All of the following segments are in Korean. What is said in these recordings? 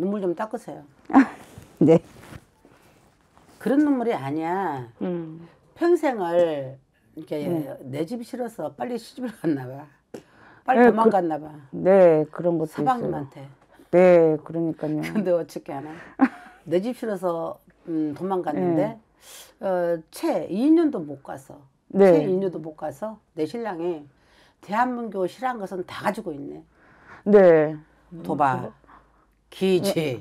눈물 좀 닦으세요. 네. 그런 눈물이 아니야. 음. 평생을 이렇게 네. 내집 싫어서 빨리 시집을 갔나 봐. 빨리 네, 도망갔나 그, 네, 그런 것도 사방님한테. 네, 그러니까요. 근데 어떻게 하나? 내 집 싫어서 음, 도망갔는데 네. 어, 채 2년도 못 가서 네. 채 2년도 못 가서 내 신랑이 대한민국 싫어한 것은 다 가지고 있네. 네. 도박, 기지. 네.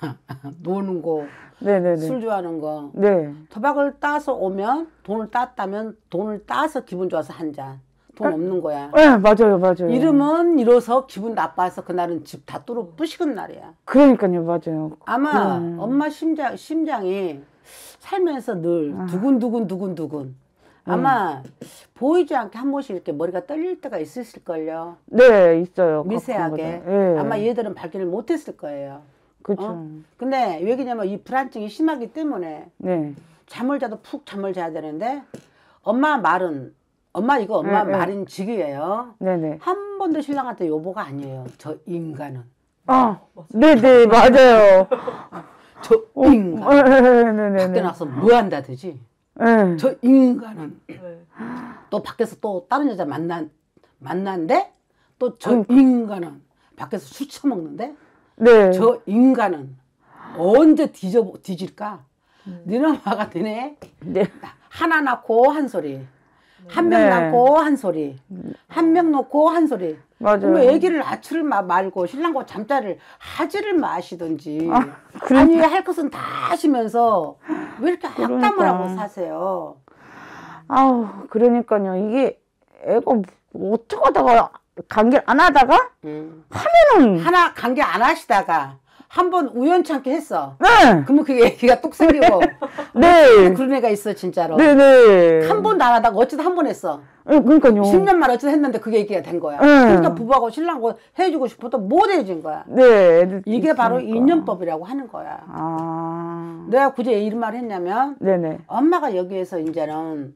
노는 거, 네네네. 술 좋아하는 거. 네. 도박을 따서 오면 돈을 땄다면 돈을 따서 기분 좋아서 한 잔. 돈 그러니까 없는 거야. 네, 맞아요, 맞아요. 이름은 이뤄서 기분 나빠서 그날은 집 다 뚫어 부시는 날이야. 그러니까요, 맞아요. 아마 네. 엄마 심장, 심장이 살면서 늘 아. 두근두근 두근두근 아마 음. 보이지 않게 한 번씩 이렇게 머리가 떨릴 때가 있으실걸요. 네, 있어요. 미세하게. 네. 아마 얘들은 발견을 못했을 거예요. 그렇죠. 어? 근데 왜 그러냐면 이 불안증이 심하기 때문에 네. 잠을 자도 푹 잠을 자야 되는데 엄마 말은 엄마 이거 엄마 예, 예. 네, 말인 직이에요. 네네. 한 번도 신랑한테 요보가 아니에요. 저 인간은. 아, 네네 네, 맞아요. 저 어, 인간. 어, 네네네. 네, 네, 밖에 나서 뭐 한다든지. 네. 저 인간은 네. 또 밖에서 또 다른 여자 만난 만난데 또저 음. 인간은 밖에서 술 처먹는데 네. 저 인간은 언제 뒤져 뒤질까? 음. 니네 엄마가 되네. 네. 하나 낳고 한 소리. 네. 한명 네. 낳고 한 소리, 한 명 놓고 한 소리. 맞아요. 그러기를 아추를 말고 신랑과 잠자를 리 하지를 마시든지 아, 그러니까. 아니 할 것은 다 하시면서 왜 이렇게 그러니까. 악담을 하고 사세요? 아우 그러니까요 이게 애가 어떻게 하다가 관계를 안 하다가 음. 하면은 하나 관계 안 하시다가 한번 우연찮게 했어. 네. 그러면 그게 애기가 뚝 생기고. 네. 어, 그런 애가 있어 진짜로. 네네. 네. 한 번도 안 하다가 어쨌든 한 번 했어. 네, 그러니까요. 10년 만에 어찌 했는데 그게 얘기가 된 거야. 네. 그러니까 부부하고 신랑하고 헤어지고 싶어도 못 헤어진 거야. 네. 이게 있으니까. 바로 인연법이라고 하는 거야. 아. 내가 굳이 이런 말을 했냐면 네네. 네. 엄마가 여기에서 이제는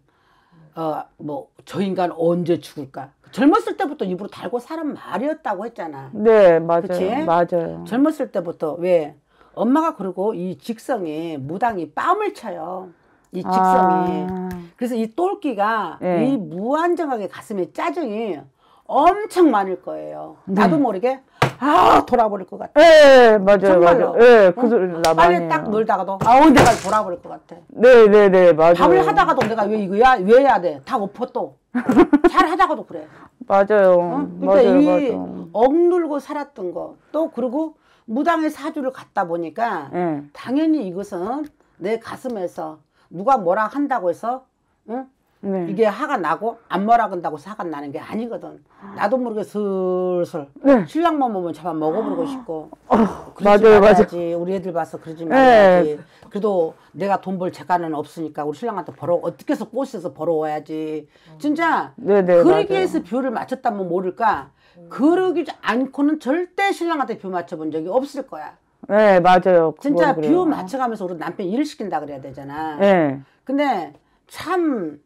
어뭐저 인간 언제 죽을까? 젊었을 때부터 입으로 달고 사람 말이었다고 했잖아. 네, 맞아요. 그치? 맞아요. 젊었을 때부터 왜 엄마가 그러고이 직성에 무당이 뺨을 쳐요. 이 아. 직성이. 아... 그래서 이 똘끼가 네. 이 무한정하게 가슴에 짜증이 엄청 많을 거예요. 네. 나도 네. 모르게 아 돌아버릴 것 같아. 예, 맞아요, 정말로. 맞아그 네, 소리 나 많이 빨리 딱 놀다가도 아우 내가 돌아버릴 것 같아. 네, 네, 네, 맞아요. 밥을 하다가도 내가 왜 이거야, 왜 해야 돼? 다 엎어 또. 어? 잘 하다가도 그래. 맞아요. 어? 그러니까 맞아요, 이맞아 억눌고 살았던 거. 또 그리고 무당의 사주를 갖다 보니까 네. 당연히 이것은 내 가슴에서 누가 뭐라 한다고 해서 응? 네. 이게 화가 나고 안 뭐라 한다고 화가 나는 게 아니거든. 나도 모르게 슬슬 네. 신랑만 보면 잡아 먹어버리고 싶고. 어. 그러지 맞아요, 말아야지. 맞아 우리 애들 봐서 그러지 예. 말아야지. 예. 그래도 내가 돈 벌 재간은 없으니까 우리 신랑한테 벌어 어떻게 해서 꼬셔서 벌어와야지. 음. 진짜 네, 네, 그러기 맞 위해서 비율을 맞췄다면 모를까. 음. 그러지 않고는 절대 신랑한테 비율 맞춰본 적이 없을 거야. 네 맞아요. 진짜 비율 맞춰가면서 우리 남편 일 시킨다 그래야 되잖아. 네. 근데 참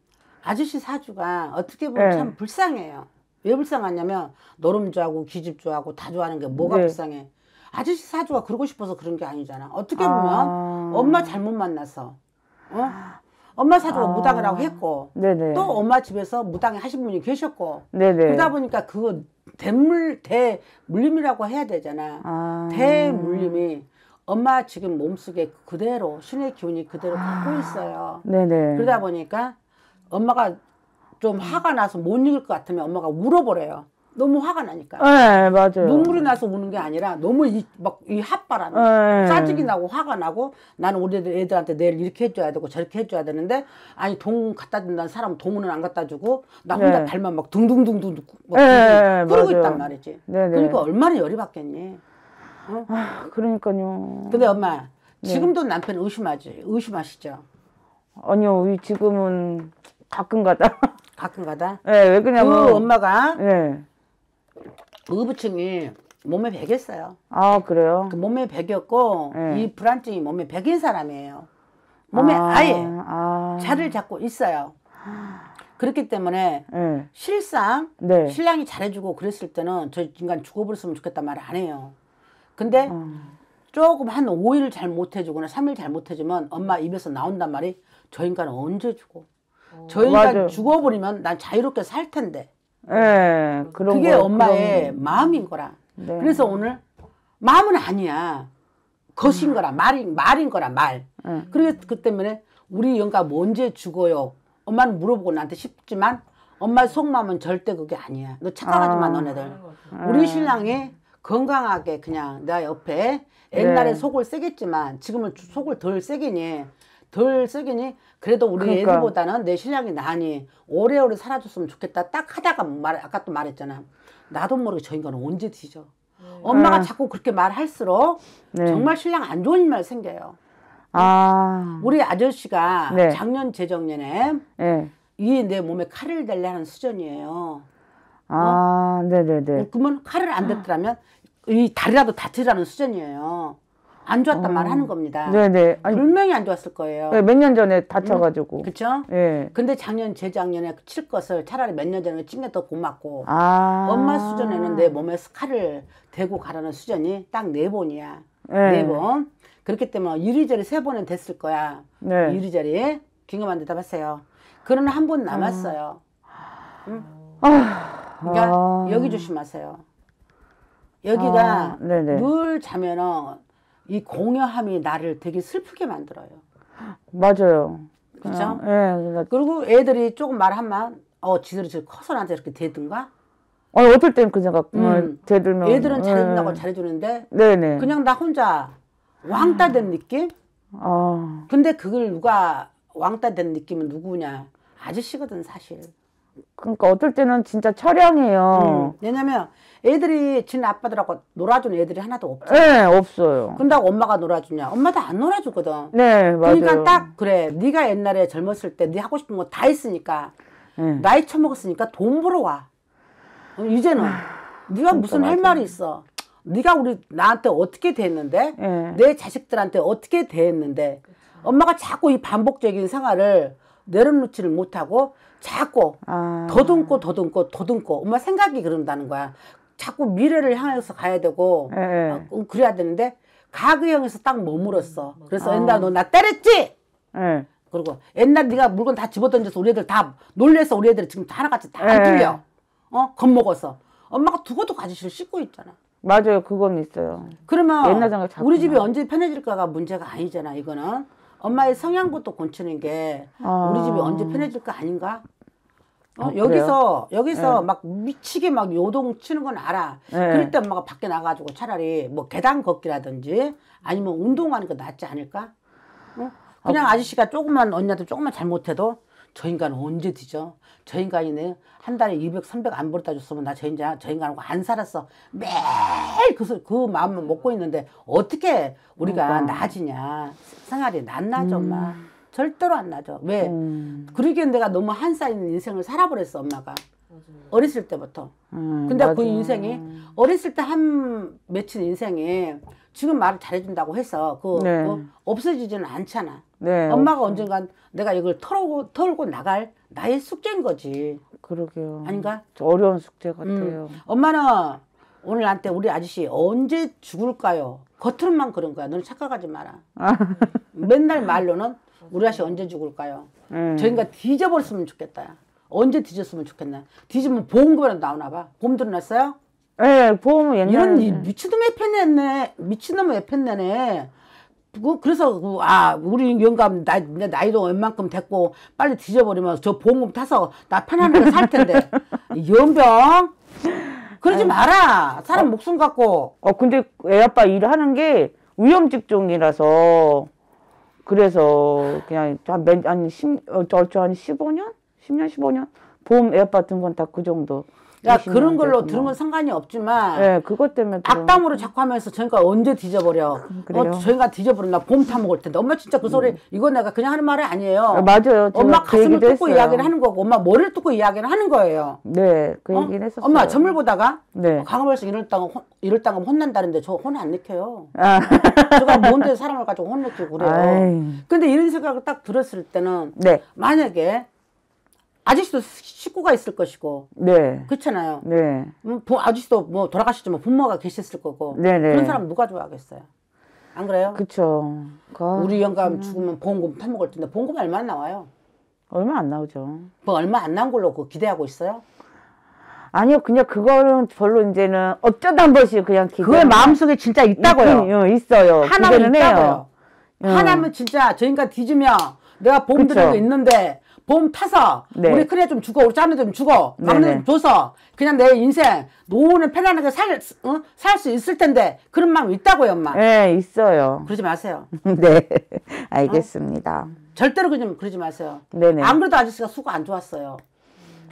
아저씨 사주가 어떻게 보면 네. 참 불쌍해요. 왜 불쌍하냐면 노름주하고 기집주하고 다 좋아하는 게 뭐가 네. 불쌍해? 아저씨 사주가 그러고 싶어서 그런 게 아니잖아. 어떻게 아. 보면 아... 엄마 잘못 만나서 어? 엄마 사주가 아... 무당을 하고 했고 네네. 또 엄마 집에서 무당이 하신 분이 계셨고 네네. 그러다 보니까 그 대물 대물림이라고 해야 되잖아. 아... 대물림이 엄마 지금 몸속에 그대로 신의 기운이 그대로 갖고 아. 있어요. 네네. 그러다 보니까 엄마가 좀 화가 나서 못 읽을 것 같으면 엄마가 울어버려요. 너무 화가 나니까. 네, 맞아요. 눈물이 나서 우는 게 아니라 너무 이, 막, 이 핫바람이. 네. 짜증이 나고 화가 나고 나는 우리 애들한테 내일 이렇게 해줘야 되고 저렇게 해줘야 되는데 아니 돈 갖다 준다는 사람 돈은 안 갖다 주고 나 혼자 네. 발만 막 둥둥둥둥 막 네, 그러고 네, 네, 있단 말이지. 네, 네, 그러니까 얼마나 열이 받겠니. 어? 아, 그러니까요. 근데 엄마, 지금도 남편 의심하지? 의심하시죠? 아니요, 지금은 가끔 가다. 가끔 가다? 네, 왜그러그 엄마가. 네. 의부충이 몸에 베겠어요아 그래요? 그 몸에 베겼고 네. 이 불안증이 몸에 베긴 사람이에요. 몸에 아, 예 아. 자를 잡고 있어요. 그렇기 때문에 네. 실상 네. 신랑이 잘해주고 그랬을 때는 저 인간 죽어버렸으면 좋겠다 말을 안 해요. 근데 음. 조금 한 5일 잘 못해주거나 3일 잘 못해주면 엄마 입에서 나온단 말이 저 인간 은 언제 죽어? 저 인간 맞아. 죽어버리면 난 자유롭게 살 텐데. 예, 그런 그게 거, 엄마의 그런... 마음인 거라. 네. 그래서 오늘 마음은 아니야. 것인 거라 말인 말인 거라 말. 네. 예. 그래서 그 때문에 우리 영가 뭐 언제 죽어요? 엄마는 물어보고 나한테 싶지만 엄마 속마음은 절대 그게 아니야. 너 착각하지 마 아, 너네들. 예. 우리 신랑이 건강하게 그냥 나 옆에 옛날에 네. 속을 세겠지만 지금은 속을 덜 세기니 덜 쓰기니 그래도 우리 그러니까. 애들보다는 내 신랑이 나니 오래오래 살아줬으면 좋겠다 딱 하다가 말 아까 또 말했잖아 나도 모르게 저 인간은 언제 뒤져 음. 엄마가 아. 자꾸 그렇게 말할수록 네. 정말 신랑 안 좋은 말 생겨요 아. 우리 아저씨가 네. 작년 재작년에 네. 이내 몸에 칼을 달래 는 수전이에요 아 어? 네네네 그러면 칼을 안 아. 댔더라면 이 다리라도 다치라는 수전이에요 안 좋았단 어. 말 하는 겁니다. 네네. 아니, 분명히 안 좋았을 거예요. 네, 몇 년 전에 다쳐가지고. 음, 그쵸? 예. 근데 작년, 재작년에 칠 것을 차라리 몇 년 전에 찡겨더 고맙고, 아. 엄마 수전에는 내 몸에 칼을 대고 가라는 수전이 딱 네 번이야. 예. 네 번. 그렇기 때문에 이리저리 세 번은 됐을 거야. 네. 이리저리. 긴급한 대답하세요. 그러한번 남았어요. 아. 음. 응? 아. 그러니까 아. 여기 조심하세요. 여기가 아, 늘 자면은 이공여함이 나를 되게 슬프게 만들어요. 맞아요. 그죠? 어, 예. 나... 그리고 애들이 조금 말하면 어 지들이 저 커서 나한테 이렇게 대든가? 어 어떨 땐그 생각 뭐, 음. 대들면 애들은 잘해준다고 예. 잘해주는데 네네. 그냥 나 혼자 왕따 된 느낌? 어. 근데 그걸 누가 왕따 된 느낌은 누구냐? 아저씨거든 사실. 그러니까 어떨 때는 진짜 처량해요. 음, 왜냐면 애들이 지진 아빠들하고 놀아주는 애들이 하나도 없죠. 네, 없어요. 근다고 엄마가 놀아주냐? 엄마도 안 놀아주거든. 네, 맞아요. 그러니까 딱 그래. 네가 옛날에 젊었을 때 네 하고 싶은 거 다 했으니까 네. 나이 처먹었으니까 돈 벌어 와. 어, 이제는 네가 그러니까 무슨 할 말이 있어? 네가 우리 나한테 어떻게 대했는데 네. 내 자식들한테 어떻게 대했는데 엄마가 자꾸 이 반복적인 생활을 내려놓지를 못하고 자꾸 아. 더듬고 더듬고 더듬고 엄마 생각이 그런다는 거야. 자꾸 미래를 향해서 가야 되고 네. 어, 그래야 되는데 가그형에서 딱 머물었어. 아. 그래서 옛날 너 나 때렸지? 네. 그리고 옛날 네가 물건 다 집어던져서 우리 애들 다 놀래서 우리 애들 지금 다 하나같이 다 네. 들려. 어? 겁먹어서. 엄마가 두고도 가지실 씻고 있잖아. 맞아요. 그건 있어요. 그러면 옛날 생각 우리 집이 언제 편해질까가 문제가 아니잖아. 이거는. 엄마의 성향부터 고치는게 아. 우리 집이 언제 편해질까 아닌가? 어, 아, 여기서 여기서 네. 막 미치게 막 요동 치는 건 알아. 네. 그럴 때 엄마가 밖에 나가지고 차라리 뭐 계단 걷기라든지 아니면 운동하는 거 낫지 않을까? 어? 그냥 아, 그 아저씨가 조금만 언니한테 조금만 잘못해도 저 인간 언제 뒤져? 저 인간이 네한 달에 200, 300 안 벌다 었 줬으면 나 저 인간 저 인간하고 안 살았어. 매일 그, 그 마음을 먹고 있는데 어떻게 우리가 그러니까. 나아지냐? 생활이 낫나 좀 음. 엄마. 절대로 안 나죠. 왜? 음. 그러기엔 내가 너무 한살인 인생을 살아버렸어, 엄마가. 어렸을 때부터. 음, 근데 그 맞아그 인생이 어렸을 때 한 며칠 인생에 지금 말을 잘해준다고 해서 그 네. 어, 없어지지는 않잖아. 네, 엄마가 없어. 언젠간 내가 이걸 털고 털고 나갈 나의 숙제인 거지. 그러게요. 아닌가? 어려운 숙제 같아요. 음, 엄마는 오늘 나한테 우리 아저씨 언제 죽을까요? 겉으로만 그런 거야. 너는 착각하지 마라. 아. 맨날 말로는 우리 아씨 언제 죽을까요? 음. 저희가 뒤져버렸으면 좋겠다. 언제 뒤졌으면 좋겠나. 뒤지면 보험금이라도 나오나 봐. 보험 들어놨어요? 예, 보험 옛날에. 이런 예. 미친놈 에펜네네 미친놈 에펜네네 그, 그래서, 그, 아, 우리 영감, 나, 내 나이도 웬만큼 됐고, 빨리 뒤져버리면 저 보험금 타서 나 편안하게 살 텐데. 연병? 그러지 아유. 마라. 사람 어. 목숨 갖고. 어 근데 애 아빠 일하는 게 위험 직종이라서 그래서 그냥 한몇한 10, 어, 저한 15년? 10년 15년? 보험 애 아빠 든 건 다 그 정도. 그 그런 걸로 들은 건 뭐. 상관이 없지만 네, 그것 때문에 악담으로 자꾸 하면서 저희가 언제 뒤져버려 아, 그래요. 어, 저희가 뒤져버려 나봄 타먹을 텐데 엄마 진짜 그 소리 음. 이건 내가 그냥 하는 말이 아니에요 아, 맞아요 엄마 그 가슴을 뚫고 했어요. 이야기를 하는 거고 엄마 머리를 뚫고 이야기를 하는 거예요 네그 어? 얘기는 했었어요 엄마 점을 보다가 네. 어, 강화벌써 이럴 땅 이럴 땅은 뭐 혼난다는데 저 혼 안 느껴요 아. 제가 뭔데 사람을 가지고 혼 느끼고 그래요 아이. 근데 이런 생각을 딱 들었을 때는 네. 만약에 아저씨도 식구가 있을 것이고. 네. 그렇잖아요. 네. 음, 아저씨도 뭐 돌아가셨지만 뭐 부모가 계셨을 거고. 네네. 네. 그런 사람 누가 좋아하겠어요? 안 그래요? 그쵸. 아, 우리 영감 음. 죽으면 보험금 파먹을 텐데 보험금이 얼마 나와요? 얼마 안 나오죠. 뭐 얼마 안 나온 걸로 그 기대하고 있어요? 아니요, 그냥 그거는 별로 이제는 어쩌다 한 번씩 그냥 기대. 그게 마음속에 진짜 있다고요. 있, 어, 있어요. 하나는 있다고요. 해 어. 하나면 진짜 저 인간 뒤지면 내가 보험 들은 게 있는데 봄 타서 네. 우리 큰애 좀 주고 우리 자매 좀 주고 막내 좀 줘서 그냥 내 인생 노후는 편안하게 살수 어? 있을 텐데 그런 마음 있다고요 엄마 네 있어요 그러지 마세요 네 알겠습니다 어? 절대로 그냥 그러지 마세요 네네. 안 네. 그래도 아저씨가 수고 안 좋았어요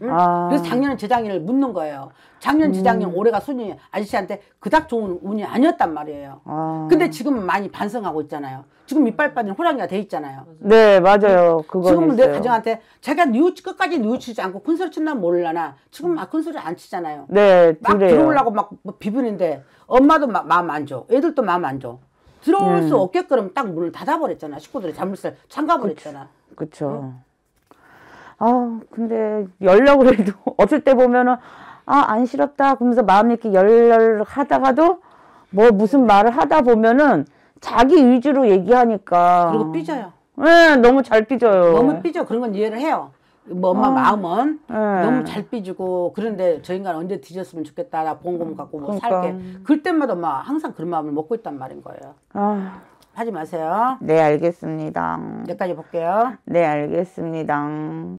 응? 아. 그래서 작년 에 재작년을 묻는 거예요. 작년 재작년 음. 올해가 순이 아저씨한테 그닥 좋은 운이 아니었단 말이에요. 아. 근데 지금은 많이 반성하고 있잖아요. 지금 이빨 빠진 호랑이가 돼 있잖아요. 네 맞아요. 그거 지금은 있어요. 내 가정한테 자기가 뉴우치 끝까지 뉘우치지 않고 큰 소리 친다 몰라나 지금 막큰 소리 안 치잖아요. 네 그래요. 들어오려고 막 뭐 비비는데 엄마도 마, 마음 안 줘. 애들도 마음 안 줘. 들어올 음. 수 없게끔 딱 문을 닫아버렸잖아. 식구들이 잠물쇠 잠가버렸잖아. 그쵸. 그아 근데 열려고 해도 어쩔 때 보면은 아 안 싫었다 그러면서 마음 이렇게 이 열렬하다가도 뭐 무슨 말을 하다 보면은 자기 위주로 얘기하니까 그리고 삐져요. 네, 너무 잘 삐져요. 너무 삐져 그런 건 이해를 해요. 뭐 엄마 어. 마음은 네. 너무 잘 삐지고 그런데 저 인간 언제 뒤졌으면 좋겠다 나 봉금 갖고 뭐 그러니까. 살게 그 때마다 막 항상 그런 마음을 먹고 있단 말인 거예요. 아. 하지 마세요. 네 알겠습니다. 여기까지 볼게요. 네 알겠습니다.